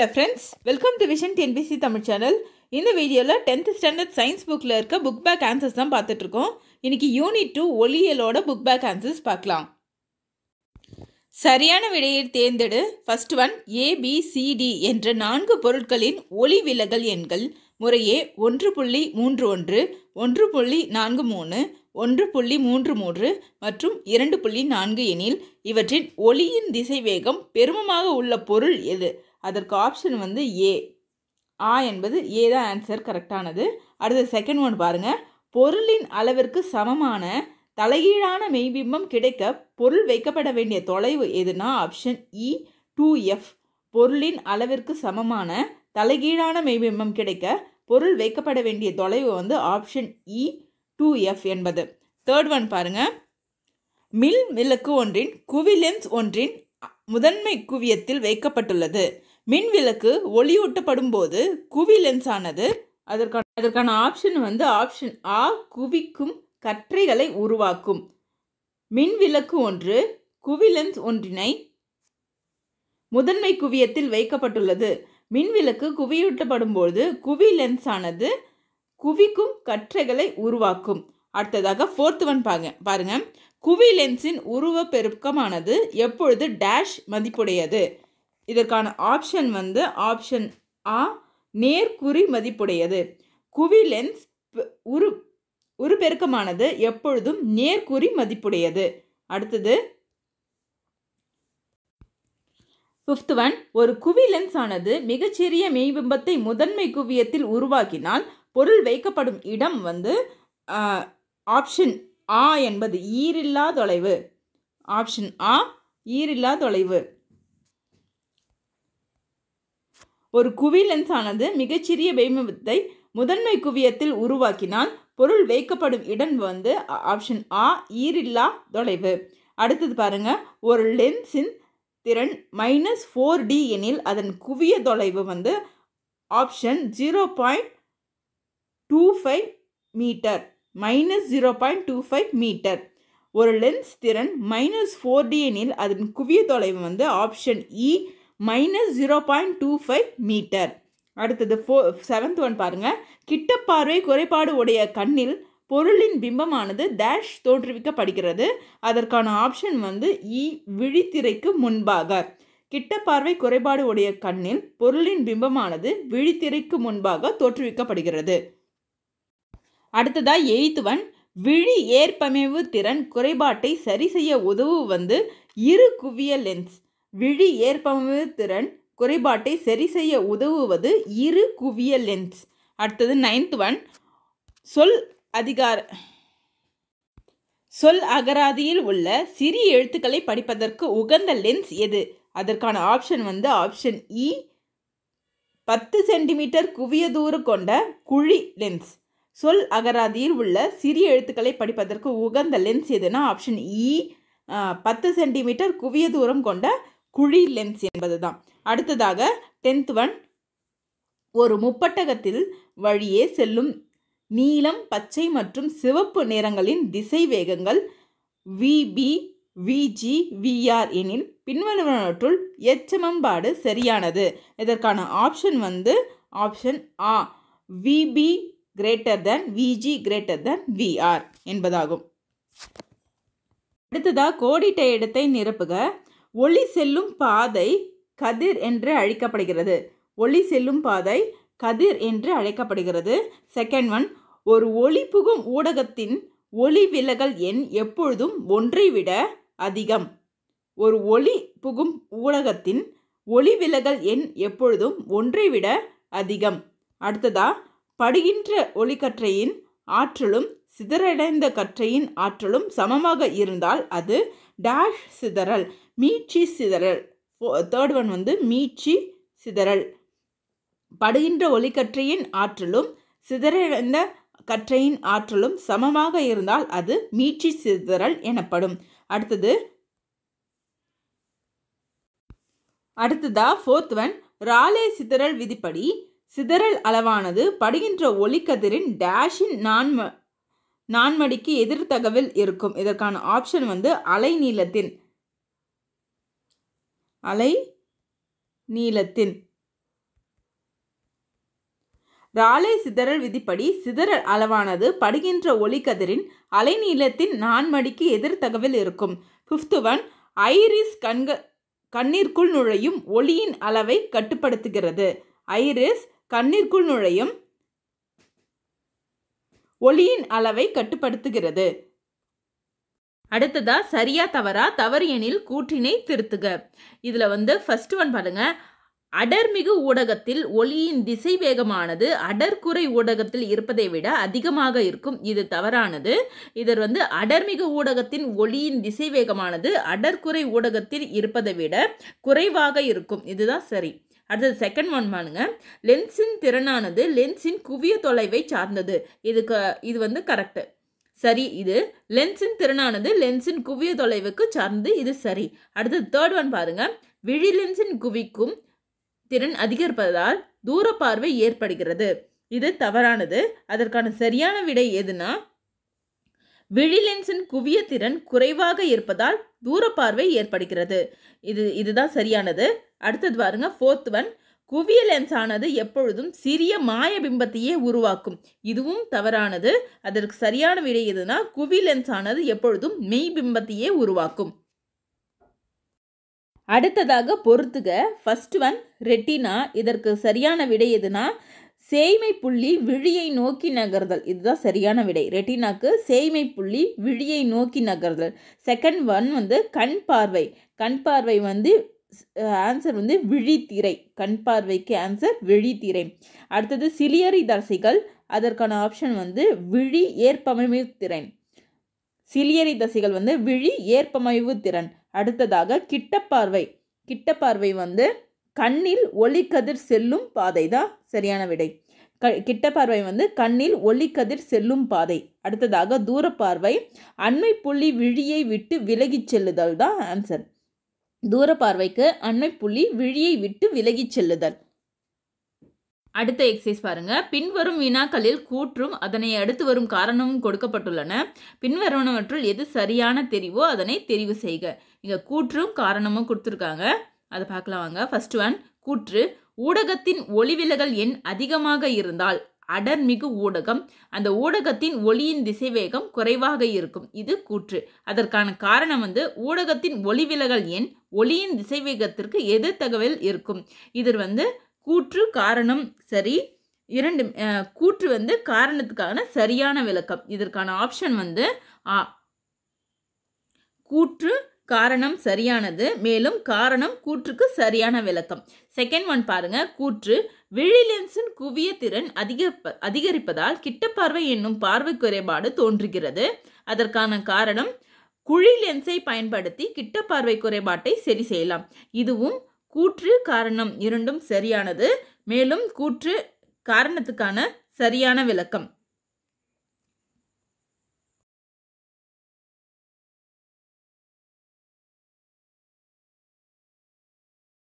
Hello friends welcome to vision TNPSC Tamil channel இந்த வீடியோவில் tenth standard science புக்கில் இருக்க புக் பேக் ஆன்சர்ஸ் தான் பார்த்துட்ருக்கோம் இன்றைக்கி யூனிட் டூ ஒளியலோட புக் பேக் ஆன்சர்ஸ் பார்க்கலாம் சரியான விடையை தேர்ந்தெடு ஃபர்ஸ்ட் ஒன் ஏபிசிடி என்ற நான்கு பொருட்களின் ஒளி விலகல் எண்கள் முறையே ஒன்று புள்ளி மூன்று ஒன்று ஒன்று புள்ளி நான்கு மூணு ஒன்று புள்ளி மூன்று மூன்று மற்றும் இரண்டு புள்ளி நான்கு எனில் இவற்றின் ஒளியின் திசைவேகம் பெருமமாக உள்ள பொருள் எது அதற்கு ஆப்ஷன் வந்து ஏ ஆ என்பது ஏ தான் ஆன்சர் கரெக்டானது அடுத்த செகண்ட் ஒன் பாருங்கள் பொருளின் அளவிற்கு சமமான தலைகீழான மெய்பிம்பம் கிடைக்க பொருள் வைக்கப்பட வேண்டிய தொலைவு எதுனா ஆப்ஷன் இ டூ எஃப் பொருளின் அளவிற்கு சமமான தலைகீழான மெய்பிம்பம் கிடைக்க பொருள் வைக்கப்பட வேண்டிய தொலைவு வந்து ஆப்ஷன் இ டூ எஃப் என்பது தேர்ட் ஒன் பாருங்கள் மில் விளக்கு ஒன்றின் குவிலென்ஸ் ஒன்றின் முதன்மை குவியத்தில் வைக்கப்பட்டுள்ளது மின்விளக்கு ஒளியூட்டப்படும் போது குவி லென்ஸானது அதற்கான அதற்கான ஆப்ஷன் வந்து ஆப்ஷன் ஆ குவிக்கும் கற்றைகளை உருவாக்கும் மின்விளக்கு ஒன்று குவி லென்ஸ் ஒன்றினை முதன்மை குவியத்தில் வைக்கப்பட்டுள்ளது மின்விளக்கு குவியூட்டப்படும் போது குவி லென்ஸானது குவிக்கும் கற்றைகளை உருவாக்கும் அடுத்ததாக ஃபோர்த் ஒன் பாங்க பாருங்க குவி லென்ஸின் உருவ பெருக்கமானது எப்பொழுது டேஷ் மதிப்புடையது இதற்கான ஆப்ஷன் வந்து ஆப்ஷன் ஆ நேர்குறி மதிப்புடையது குவி லென்ஸ் உரு உருப்பெருக்கமானது எப்பொழுதும் நேர்குறி மதிப்புடையது அடுத்தது ஃபிஃப்த் ஒன் ஒரு குவி லென்ஸ் ஆனது மிகச்சிறிய மெய்பிம்பத்தை முதன்மை குவியத்தில் உருவாக்கினால் பொருள் வைக்கப்படும் இடம் வந்து ஆப்ஷன் ஆ என்பது ஈரில்லா தொலைவு ஆப்ஷன் ஆ ஈரில்லா தொலைவு ஒரு குவிலென்ஸ் ஆனது மிகச்சிறிய பெய்மத்தை முதன்மை குவியத்தில் உருவாக்கினால் பொருள் வைக்கப்படும் இடம் வந்து ஆப்ஷன் ஆ ஈரில்லா தொலைவு அடுத்தது பாருங்க ஒரு லென்ஸின் திறன் மைனஸ் ஃபோர் டி எனில் அதன் குவிய தொலைவு வந்து option zero point two five metre minus zero point two five metre ஒரு லென்ஸ் திறன் மைனஸ் ஃபோர் டி எனில் அதன் குவிய தொலைவு வந்து ஆப்ஷன் இ e, minus zero point two five metre அடுத்தது ஃபோ செவன்த் ஒன் பாருங்கள் கிட்ட பார்வை குறைபாடு உடைய கண்ணில் பொருளின் பிம்பமானது டேஷ் தோற்றுவிக்கப்படுகிறது அதற்கான ஆப்ஷன் வந்து இ e, விழித்திரைக்கு முன்பாக கிட்ட பார்வை குறைபாடு உடைய கண்ணில் பொருளின் பிம்பமானது விழித்திரைக்கு முன்பாக தோற்றுவிக்கப்படுகிறது அடுத்ததா எய்த் ஒன் விழி ஏற்பமைவு திறன் குறைபாட்டை சரி செய்ய உதவு வந்து இரு குவிய லென்ஸ் விழி திறன் குறைபாட்டை சரி செய்ய உதவுவது இரு குவிய லென்ஸ் அடுத்தது நைன்த் ஒன் சொல் அதிகார சொல் அகராதியில் உள்ள சிறிய எழுத்துக்களை படிப்பதற்கு உகந்த லென்ஸ் எது அதற்கான ஆப்ஷன் வந்து ஆப்ஷன் இ e. பத்து சென்டிமீட்டர் e. குவிய தூரம் கொண்ட குழி லென்ஸ் சொல் அகராதியில் உள்ள சிறிய எழுத்துக்களை படிப்பதற்கு உகந்த லென்ஸ் எதுனா ஆப்ஷன் இ பத்து சென்டிமீட்டர் குவிய தூரம் கொண்ட குழி லென்ஸ் என்பதுதான் அடுத்ததாக டென்த் ஒன் ஒரு முப்பட்டகத்தில் வழியே செல்லும் நீலம் பச்சை மற்றும் சிவப்பு நிறங்களின் திசை வேகங்கள் விபி விஜி விஆர் எனில் பின்வருவனவற்றுள் எச்சமம்பாடு சரியானது இதற்கான ஆப்ஷன் வந்து ஆப்ஷன் ஆ VB greater than VG greater than VR என்பதாகும் அடுத்ததாக கோடிட்ட இடத்தை நிரப்புக ஒளி செல்லும் பாதை கதிர் என்று அழைக்கப்படுகிறது ஒளி செல்லும் பாதை கதிர் என்று அழைக்கப்படுகிறது செகண்ட் ஒன் ஒரு ஒளி புகும் ஊடகத்தின் ஒளி விலகல் எண் எப்பொழுதும் ஒன்றை விட அதிகம் ஒரு ஒளி புகும் ஊடகத்தின் ஒளி விலகல் எண் எப்பொழுதும் ஒன்றை விட அதிகம் அடுத்ததா படுகின்ற ஒளிக்கற்றையின் ஆற்றலும் சிதறடைந்த கற்றையின் ஆற்றலும் சமமாக இருந்தால் அது டேஷ் சிதறல் மீட்சி சிதறல் தேர்ட் ஒன் வந்து மீட்சி சிதறல் படுகின்ற ஒலிக்கற்றையின் ஆற்றலும் சிதறந்த கற்றையின் ஆற்றலும் சமமாக இருந்தால் அது மீட்சி சிதறல் எனப்படும் அடுத்தது அடுத்ததா ஃபோர்த் ஒன் ராலே சிதறல் விதிப்படி சிதறல் அளவானது படுகின்ற ஒலிக்கதிரின் டேஷின் நான் நான்மடிக்கு எதிர் தகவல் இருக்கும் இதற்கான ஆப்ஷன் வந்து அலை நீளத்தின் அலை நீளத்தின் ராலே சிதறல் விதிப்படி சிதறல் அளவானது படுகின்ற ஒளிக்கதிரின் அலைநீளத்தின் நான்மடிக்கு எதிர் தகவல் இருக்கும் ஃபிஃப்த்து ஒன் ஐரிஸ் கண்க கண்ணிற்குள் நுழையும் ஒளியின் அளவை கட்டுப்படுத்துகிறது ஐரிஸ் கண்ணீர்க்குள் நுழையும் ஒளியின் அளவை கட்டுப்படுத்துகிறது அடுத்ததா சரியா தவறா தவறு எனில் கூற்றினை திருத்துக இதில் வந்து ஃபர்ஸ்ட் ஒன் பாருங்க அடர்மிகு ஊடகத்தில் ஒளியின் திசை வேகமானது அடர்குறை ஊடகத்தில் இருப்பதை விட அதிகமாக இருக்கும் இது தவறானது இதர் வந்து அடர்மிகு ஊடகத்தின் ஒளியின் திசை வேகமானது அடர்குறை ஊடகத்தில் இருப்பதை விட குறைவாக இருக்கும் இதுதான் சரி அடுத்தது செகண்ட் ஒன் பானுங்க லென்ஸின் திறனானது லென்ஸின் குவிய தொலைவை சார்ந்தது இது க இது வந்து கரெக்டு சரி இது லென்ஸின் திறனானது லென்ஸின் குவிய தொலைவுக்கு சார்ந்து இது சரி அடுத்தது தேர்ட் ஒன் பாருங்க விழி லென்ஸின் குவிக்கும் திறன் அதிகரிப்பதால் தூர பார்வை ஏற்படுகிறது இது தவறானது அதற்கான சரியான விடை எதுனா லென்ஸின் குவிய திறன் குறைவாக இருப்பதால் தூர பார்வை ஏற்படுகிறது இது இதுதான் சரியானது அடுத்தது பாருங்க ஃபோர்த் ஒன் குவிய லென்ஸ் ஆனது எப்பொழுதும் சிறிய மாய பிம்பத்தையே உருவாக்கும் இதுவும் தவறானது அதற்கு சரியான விடை எதுனா குவி லென்ஸ் ஆனது எப்பொழுதும் மெய் பிம்பத்தையே உருவாக்கும் அடுத்ததாக பொறுத்துக ஃபர்ஸ்ட் ஒன் ரெட்டினா இதற்கு சரியான விடை எதுனா சேய்மை புள்ளி விழியை நோக்கி நகர்தல் இதுதான் சரியான விடை ரெட்டினாக்கு சேய்மை புள்ளி விழியை நோக்கி நகர்தல் செகண்ட் ஒன் வந்து கண் பார்வை கண் பார்வை வந்து ஆன்சர் வந்து விழித்திரை கண் பார்வைக்கு ஆன்சர் விழித்திரை அடுத்தது சிலியரி தசைகள் அதற்கான ஆப்ஷன் வந்து விழி ஏற்பமைவு திறன் சிலியரி தசைகள் வந்து விழி ஏற்பமைவு திறன் அடுத்ததாக கிட்டப்பார்வை கிட்டப்பார்வை வந்து கண்ணில் ஒளிக்கதிர் செல்லும் பாதை தான் சரியான விடை க கிட்டப்பார்வை வந்து கண்ணில் ஒளிக்கதிர் செல்லும் பாதை அடுத்ததாக தூரப்பார்வை அண்மை புள்ளி விழியை விட்டு விலகிச் செல்லுதல் தான் ஆன்சர் தூர பார்வைக்கு அண்மை புள்ளி விழியை விட்டு விலகிச் செல்லுதல் அடுத்த எக்ஸசைஸ் பாருங்க பின்வரும் வினாக்களில் கூற்றும் அதனை அடுத்து வரும் காரணமும் கொடுக்கப்பட்டுள்ளன பின்வருவனவற்றில் எது சரியான தெரிவோ அதனை தெரிவு செய்க இங்கே கூற்றும் காரணமும் கொடுத்துருக்காங்க அதை பார்க்கலாம் வாங்க ஃபர்ஸ்ட் ஒன் கூற்று ஊடகத்தின் ஒளிவிலகல் எண் அதிகமாக இருந்தால் அடர்மிகு ஊடகம் அந்த ஊடகத்தின் ஒளியின் திசைவேகம் குறைவாக இருக்கும் இது கூற்று அதற்கான காரணம் வந்து ஊடகத்தின் ஒளிவிலகல் எண் ஒளியின் திசைவேகத்திற்கு எதிர் தகவல் இருக்கும் இது வந்து கூற்று காரணம் சரி இரண்டு கூற்று வந்து காரணத்துக்கான சரியான விளக்கம் இதற்கான ஆப்ஷன் வந்து ஆ கூற்று காரணம் சரியானது மேலும் காரணம் கூற்றுக்கு சரியான விளக்கம் செகண்ட் ஒன் பாருங்க கூற்று விழிலென்ஸின் குவிய திறன் அதிக அதிகரிப்பதால் கிட்டப்பார்வை என்னும் பார்வை குறைபாடு தோன்றுகிறது அதற்கான காரணம் குழி லென்ஸை பயன்படுத்தி கிட்டப்பார்வை குறைபாட்டை சரி செய்யலாம் இதுவும் கூற்று காரணம் இரண்டும் சரியானது மேலும் கூற்று காரணத்துக்கான சரியான விளக்கம்